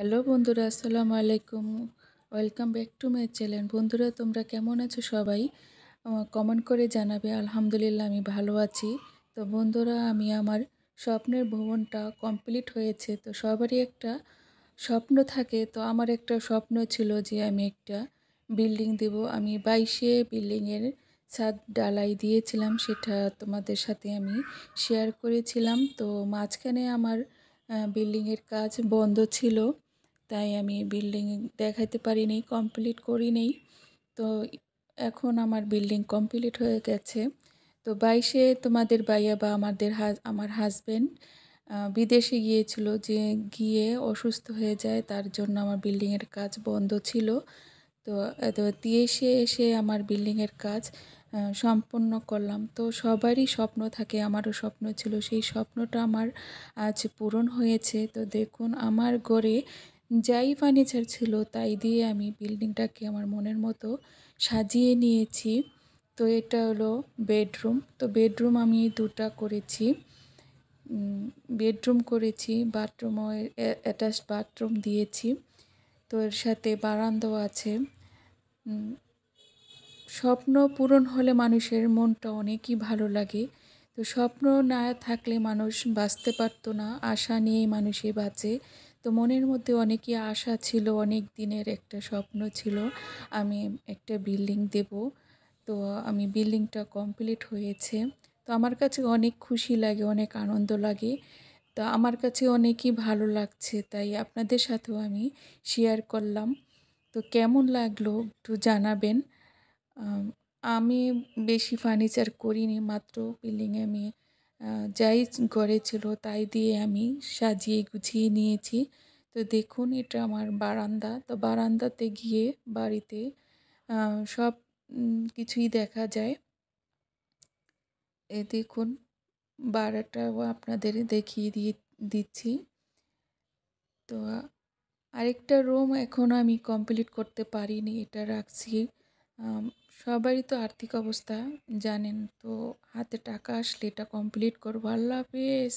hello বন্ধুরা আসসালামু আলাইকুম welcome back to my channel বন্ধুরা তোমরা কেমন আছো সবাই কমেন্ট করে জানাবে আলহামদুলিল্লাহ আমি ভালো আছি তো বন্ধুরা আমি আমার স্বপ্নের ভ্রমণটা কমপ্লিট হয়েছে তো সবারই একটা স্বপ্ন থাকে তো আমার একটা স্বপ্ন ছিল যে আমি একটা বিল্ডিং দেব আমি বাইশে বিল্ডিংয়ের ছাদ ডালাই দিয়েছিলাম সেটা তোমাদের সাথে আমি শেয়ার করেছিলাম তো মাঝখানে আমার বিল্ডিংয়ের কাজ বন্ধ ছিল তাই আমি বিল্ডিং দেখাইতে পারিনি কমপ্লিট করি নেই তো এখন আমার বিল্ডিং কমপ্লিট হয়ে গেছে তো বাইশে তোমাদের বাইয়া বা আমাদের আমার হাজব্যান্ড বিদেশে গিয়েছিল যে গিয়ে অসুস্থ হয়ে যায় তার জন্য আমার বিল্ডিংয়ের কাজ বন্ধ ছিল তো তিয়েসে এসে আমার বিল্ডিংয়ের কাজ সম্পন্ন করলাম তো সবারই স্বপ্ন থাকে আমারও স্বপ্ন ছিল সেই স্বপ্নটা আমার আজ পূরণ হয়েছে তো দেখুন আমার গড়ে যাই ফার্নিচার ছিল তাই দিয়ে আমি বিল্ডিংটাকে আমার মনের মতো সাজিয়ে নিয়েছি তো এটা হলো বেডরুম তো বেডরুম আমি দুটা করেছি বেডরুম করেছি বাথরুম অ্যাটাচড বাথরুম দিয়েছি তো এর সাথে বারান্দাও আছে স্বপ্ন পূরণ হলে মানুষের মনটা অনেকই ভালো লাগে তো স্বপ্ন না থাকলে মানুষ বাঁচতে পারতো না আশা নিয়েই মানুষে বাঁচে তো মনের মধ্যে অনেকই আশা ছিল অনেক দিনের একটা স্বপ্ন ছিল আমি একটা বিল্ডিং দেব তো আমি বিল্ডিংটা কমপ্লিট হয়েছে তো আমার কাছে অনেক খুশি লাগে অনেক আনন্দ লাগে তো আমার কাছে অনেকই ভালো লাগছে তাই আপনাদের সাথেও আমি শেয়ার করলাম তো কেমন লাগলো একটু জানাবেন আমি বেশি ফার্নিচার করিনি মাত্র বিল্ডিংয়ে আমি যাই ঘরে ছিল তাই দিয়ে আমি সাজিয়ে গুছিয়ে নিয়েছি তো দেখুন এটা আমার বারান্দা তো বারান্দাতে গিয়ে বাড়িতে সব কিছুই দেখা যায় এ দেখুন বারাটাও আপনাদের দেখিয়ে দিয়ে দিচ্ছি তো আরেকটা রুম এখন আমি কমপ্লিট করতে পারিনি এটা রাখছি সবারই তো আর্থিক অবস্থা জানেন তো হাতে টাকা আসলে এটা কমপ্লিট করবো আল্লাহ হাফিজ